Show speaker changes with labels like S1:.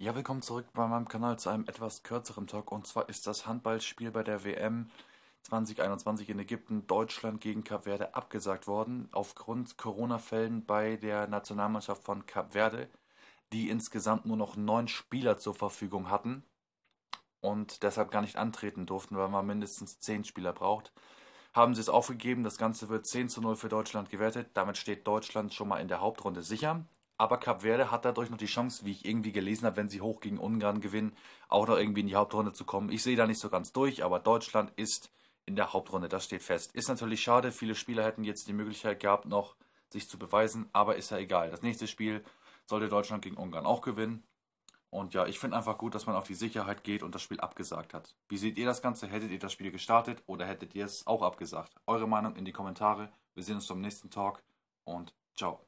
S1: Ja, willkommen zurück bei meinem Kanal zu einem etwas kürzeren Talk und zwar ist das Handballspiel bei der WM 2021 in Ägypten Deutschland gegen Kap Verde abgesagt worden aufgrund Corona-Fällen bei der Nationalmannschaft von Kap Verde, die insgesamt nur noch neun Spieler zur Verfügung hatten und deshalb gar nicht antreten durften, weil man mindestens zehn Spieler braucht. Haben sie es aufgegeben, das Ganze wird 10 zu 0 für Deutschland gewertet, damit steht Deutschland schon mal in der Hauptrunde sicher aber Cap Verde hat dadurch noch die Chance, wie ich irgendwie gelesen habe, wenn sie hoch gegen Ungarn gewinnen, auch noch irgendwie in die Hauptrunde zu kommen. Ich sehe da nicht so ganz durch, aber Deutschland ist in der Hauptrunde, das steht fest. Ist natürlich schade, viele Spieler hätten jetzt die Möglichkeit gehabt, noch sich zu beweisen, aber ist ja egal. Das nächste Spiel sollte Deutschland gegen Ungarn auch gewinnen. Und ja, ich finde einfach gut, dass man auf die Sicherheit geht und das Spiel abgesagt hat. Wie seht ihr das Ganze? Hättet ihr das Spiel gestartet oder hättet ihr es auch abgesagt? Eure Meinung in die Kommentare. Wir sehen uns zum nächsten Talk und ciao.